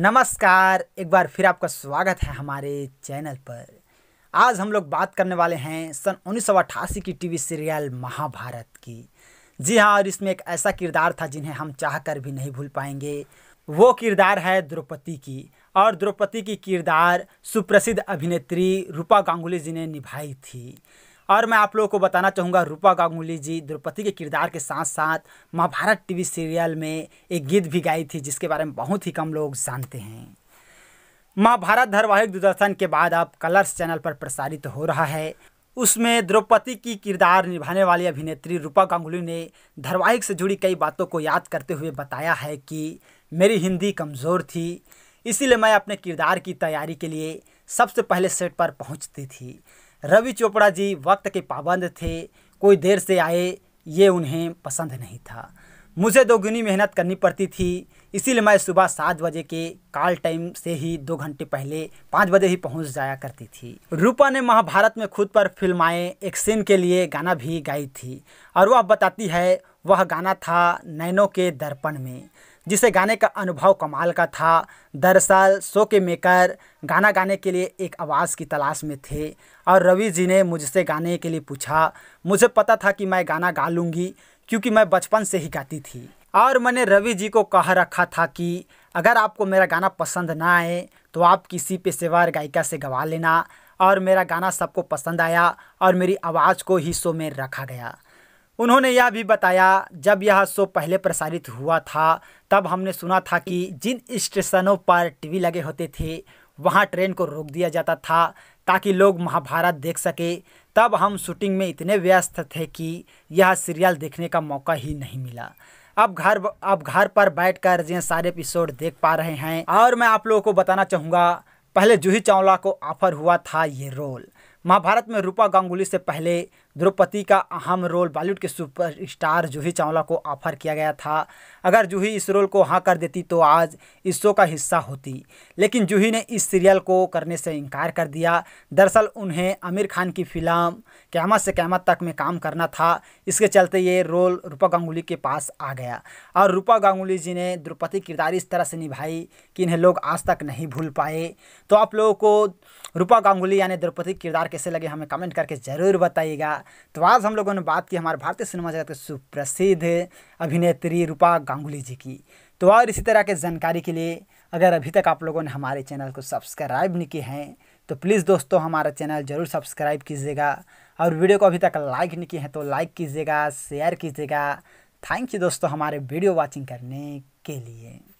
नमस्कार एक बार फिर आपका स्वागत है हमारे चैनल पर आज हम लोग बात करने वाले हैं सन उन्नीस की टीवी सीरियल महाभारत की जी हाँ और इसमें एक ऐसा किरदार था जिन्हें हम चाह कर भी नहीं भूल पाएंगे वो किरदार है द्रौपदी की और द्रौपदी की किरदार सुप्रसिद्ध अभिनेत्री रूपा गांगुली जी ने निभाई थी और मैं आप लोगों को बताना चाहूँगा रूपा गांगुली जी द्रौपदी के किरदार के साथ साथ महाभारत टीवी सीरियल में एक गीत भी गाई थी जिसके बारे में बहुत ही कम लोग जानते हैं महाभारत धारावाहिक दूरदर्शन के बाद अब कलर्स चैनल पर प्रसारित हो रहा है उसमें द्रौपदी की किरदार निभाने वाली अभिनेत्री रूपा गांगुली ने धारावाहिक से जुड़ी कई बातों को याद करते हुए बताया है कि मेरी हिंदी कमज़ोर थी इसीलिए मैं अपने किरदार की तैयारी के लिए सबसे पहले सेट पर पहुंचती थी रवि चोपड़ा जी वक्त के पाबंद थे कोई देर से आए ये उन्हें पसंद नहीं था मुझे दोगुनी मेहनत करनी पड़ती थी इसीलिए मैं सुबह सात बजे के कॉल टाइम से ही दो घंटे पहले पाँच बजे ही पहुंच जाया करती थी रूपा ने महाभारत में खुद पर फिल्माएँ एक सीन के लिए गाना भी गाई थी और वह बताती है वह गाना था नैनो के दर्पण में जिसे गाने का अनुभव कमाल का था दरअसल शो के मेकर गाना गाने के लिए एक आवाज़ की तलाश में थे और रवि जी ने मुझसे गाने के लिए पूछा मुझे पता था कि मैं गाना गा लूँगी क्योंकि मैं बचपन से ही गाती थी और मैंने रवि जी को कह रखा था कि अगर आपको मेरा गाना पसंद ना आए तो आप किसी पेशेवर गायिका से गवा लेना और मेरा गाना सबको पसंद आया और मेरी आवाज़ को ही शो में रखा गया उन्होंने यह भी बताया जब यह शो पहले प्रसारित हुआ था तब हमने सुना था कि जिन स्टेशनों पर टीवी लगे होते थे वहाँ ट्रेन को रोक दिया जाता था ताकि लोग महाभारत देख सके तब हम शूटिंग में इतने व्यस्त थे कि यह सीरियल देखने का मौका ही नहीं मिला अब घर अब घर पर बैठ कर ये सारे एपिसोड देख पा रहे हैं और मैं आप लोगों को बताना चाहूँगा पहले जूही चावला को ऑफर हुआ था ये रोल महाभारत में रूपा गांगुली से पहले द्रौपदी का अहम रोल बॉलीवुड के सुपरस्टार जूही चावला को ऑफर किया गया था अगर जूही इस रोल को हाँ कर देती तो आज इस शो का हिस्सा होती लेकिन जूही ने इस सीरियल को करने से इनकार कर दिया दरअसल उन्हें आमिर खान की फिल्म क्यामत से क्यामत तक में काम करना था इसके चलते ये रोल रूपा गांगुली के पास आ गया और रूपा गांगुली जी ने द्रौपदी किरदार इस तरह से निभाई कि इन्हें लोग आज तक नहीं भूल पाए तो आप लोगों को रूपा गांगुली यानी द्रौपदी किरदार कैसे लगे हमें कमेंट करके ज़रूर बताइएगा तो आज हम लोगों ने बात की हमारे भारतीय सिनेमा जगत के सुप्रसिद्ध अभिनेत्री रूपा गांगुली जी की तो और इसी तरह के जानकारी के लिए अगर अभी तक आप लोगों ने हमारे चैनल को सब्सक्राइब नहीं किए हैं तो प्लीज़ दोस्तों हमारा चैनल ज़रूर सब्सक्राइब कीजिएगा और वीडियो को अभी तक लाइक नहीं किए हैं तो लाइक कीजिएगा शेयर कीजिएगा थैंक यू दोस्तों हमारे वीडियो वॉचिंग करने के लिए